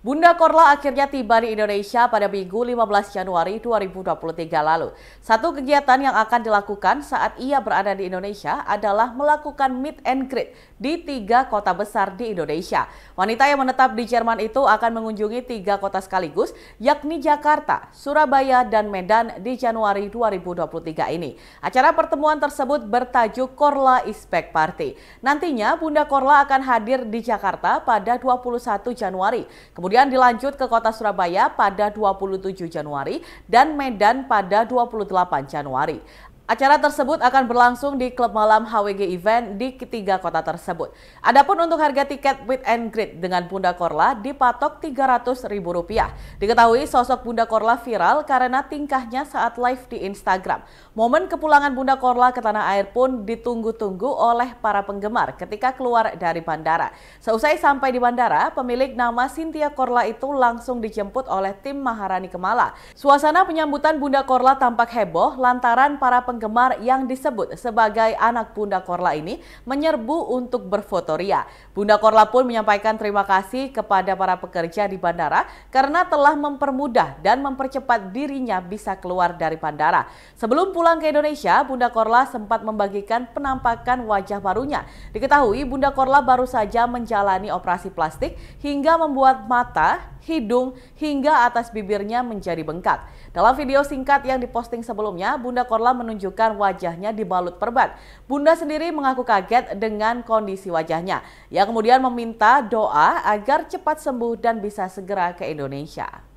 Bunda Korla akhirnya tiba di Indonesia pada Minggu 15 Januari 2023 lalu. Satu kegiatan yang akan dilakukan saat ia berada di Indonesia adalah melakukan meet and greet di tiga kota besar di Indonesia. Wanita yang menetap di Jerman itu akan mengunjungi tiga kota sekaligus, yakni Jakarta, Surabaya, dan Medan di Januari 2023 ini. Acara pertemuan tersebut bertajuk Korla Ispek Party. Nantinya Bunda Korla akan hadir di Jakarta pada 21 Januari. Kemudian Kemudian dilanjut ke kota Surabaya pada 27 Januari dan Medan pada 28 Januari. Acara tersebut akan berlangsung di klub malam HWG Event di ketiga kota tersebut. Adapun untuk harga tiket with and greet dengan Bunda Korla dipatok Rp300.000. Diketahui sosok Bunda Korla viral karena tingkahnya saat live di Instagram. Momen kepulangan Bunda Korla ke tanah air pun ditunggu-tunggu oleh para penggemar ketika keluar dari bandara. Seusai sampai di bandara, pemilik nama Cynthia Korla itu langsung dijemput oleh tim Maharani Kemala. Suasana penyambutan Bunda Korla tampak heboh lantaran para penggemar penggemar yang disebut sebagai anak Bunda Korla ini menyerbu untuk berfoto ria. Bunda Korla pun menyampaikan terima kasih kepada para pekerja di bandara karena telah mempermudah dan mempercepat dirinya bisa keluar dari bandara. Sebelum pulang ke Indonesia, Bunda Korla sempat membagikan penampakan wajah barunya. Diketahui Bunda Korla baru saja menjalani operasi plastik hingga membuat mata, hidung, hingga atas bibirnya menjadi bengkak. Dalam video singkat yang diposting sebelumnya, Bunda Korla menunjukkan menunjukkan wajahnya dibalut perban. Bunda sendiri mengaku kaget dengan kondisi wajahnya. Ia kemudian meminta doa agar cepat sembuh dan bisa segera ke Indonesia.